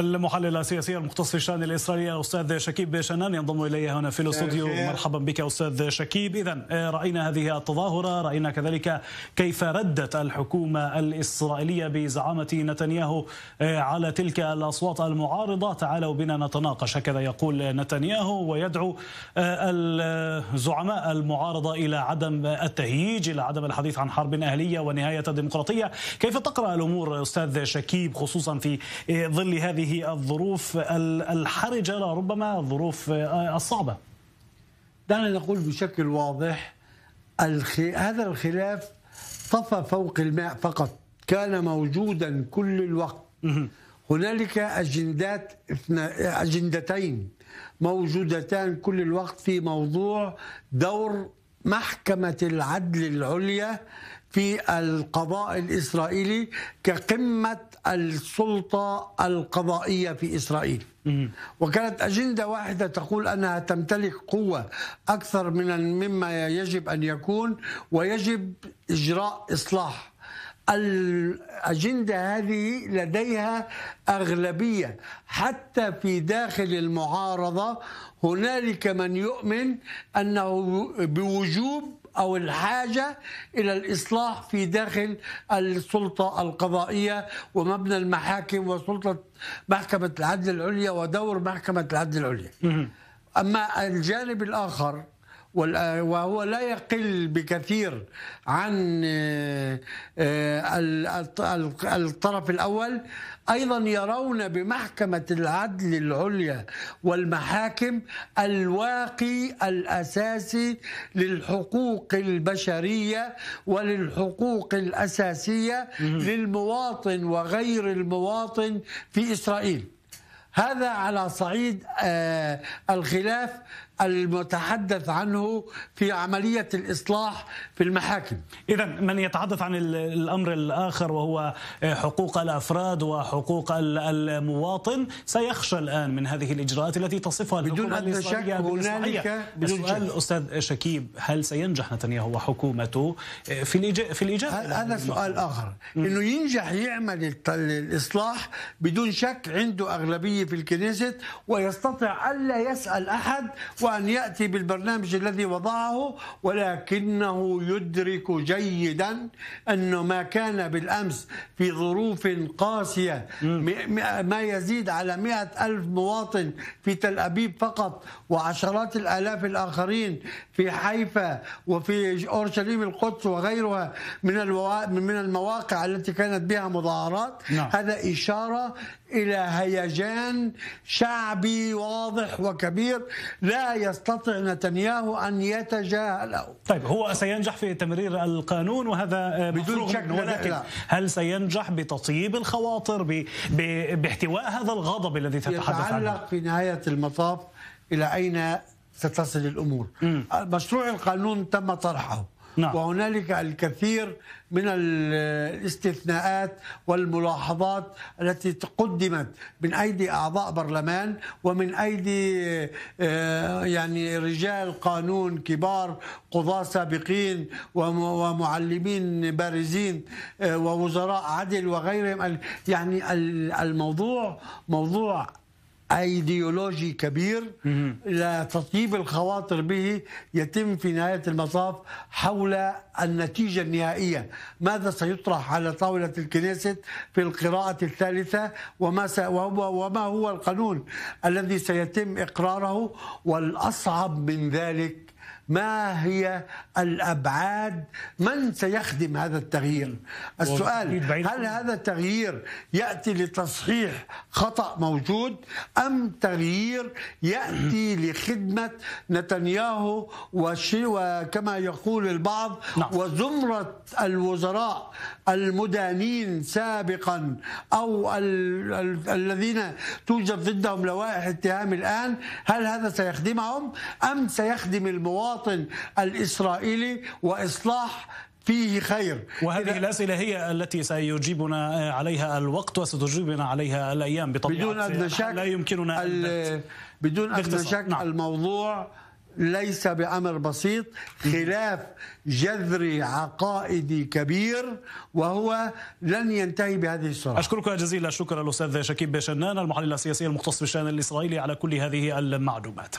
المحلل السياسي المختص في الشان الاسرائيلي الاستاذ شكيب شنان ينضم الي هنا في الاستوديو مرحبا بك استاذ شكيب اذا آه، راينا هذه التظاهره راينا كذلك كيف ردت الحكومه الاسرائيليه بزعامه نتنياهو آه، على تلك الاصوات المعارضه تعالوا بنا نتناقش هكذا يقول نتنياهو ويدعو آه، الزعماء المعارضه الى عدم التهييج الى عدم الحديث عن حرب اهليه ونهايه ديمقراطيه كيف تقرا الامور استاذ شكيب خصوصا في ظل هذه هذه الظروف الحرجة لربما الظروف الصعبة دعنا نقول بشكل واضح هذا الخلاف طفى فوق الماء فقط كان موجودا كل الوقت هنالك أجندات اثنا... أجندتين موجودتان كل الوقت في موضوع دور محكمة العدل العليا في القضاء الإسرائيلي كقمة السلطة القضائية في إسرائيل وكانت أجندة واحدة تقول أنها تمتلك قوة أكثر من مما يجب أن يكون ويجب إجراء إصلاح الأجندة هذه لديها أغلبية حتى في داخل المعارضة هنالك من يؤمن أنه بوجوب أو الحاجة إلى الإصلاح في داخل السلطة القضائية ومبنى المحاكم وسلطة محكمة العدل العليا ودور محكمة العدل العليا أما الجانب الآخر آه، وهو لا يقل بكثير عن آه، آه، الطرف الاول ايضا يرون بمحكمه العدل العليا والمحاكم الواقي الاساسي للحقوق البشريه وللحقوق الاساسيه للمواطن وغير المواطن في اسرائيل هذا على صعيد آه، الخلاف المتحدث عنه في عملية الإصلاح في المحاكم إذا من يتحدث عن الأمر الآخر وهو آه، حقوق الأفراد وحقوق المواطن سيخشى الآن من هذه الإجراءات التي تصفها بدون أدنى شك هنالك السؤال أستاذ شكيب هل سينجح نتنياهو وحكومته آه، في الإجابة في الإجابة هذا سؤال آخر إنه ينجح يعمل الإصلاح بدون شك عنده أغلبية في الكنيست ويستطيع ألا يسأل أحد وأن يأتي بالبرنامج الذي وضعه ولكنه يدرك جيدا أنه ما كان بالأمس في ظروف قاسية ما يزيد على مئة ألف مواطن في تل أبيب فقط وعشرات الآلاف الآخرين في حيفا وفي أورشليم القدس وغيرها من من المواقع التي كانت بها مظاهرات نعم. هذا إشارة الى هيجان شعبي واضح وكبير لا يستطيع نتنياهو ان يتجاهله. طيب هو سينجح في تمرير القانون وهذا آه، بدون شك ولكن لا. هل سينجح بتطييب الخواطر ب... ب... باحتواء هذا الغضب الذي تتحدث عنه؟ يتعلق في نهايه المطاف الى اين ستصل الامور. مشروع القانون تم طرحه نعم. وهنالك الكثير من الاستثناءات والملاحظات التي قدمت من ايدي اعضاء برلمان ومن ايدي آه، يعني رجال قانون كبار قضاة سابقين ومعلمين بارزين آه، ووزراء عدل وغيرهم يعني الموضوع موضوع ايديولوجي كبير لتطييب الخواطر به يتم في نهايه المطاف حول النتيجه النهائيه ماذا سيطرح على طاوله الكنيست في القراءه الثالثه وما وما هو القانون الذي سيتم اقراره والاصعب من ذلك ما هي الأبعاد من سيخدم هذا التغيير السؤال هل هذا التغيير يأتي لتصحيح خطأ موجود أم تغيير يأتي لخدمة نتنياهو وكما يقول البعض نعم. وزمرة الوزراء المدانين سابقا أو الذين توجد ضدهم لوائح اتهام الآن هل هذا سيخدمهم أم سيخدم المواطن المواطن الإسرائيلي وإصلاح فيه خير وهذه الأسئلة هي التي سيجيبنا آه، عليها الوقت وستجيبنا عليها الأيام بطبيعة بدون أدنى شك لا يمكننا أن بدون أدنى شك نعم. الموضوع ليس بأمر بسيط خلاف جذري عقائدي كبير وهو لن ينتهي بهذه السرعة أشكرك جزيل الشكر الأستاذ شكيب شنان المحلل السياسي المختص بالشأن الإسرائيلي على كل هذه المعلومات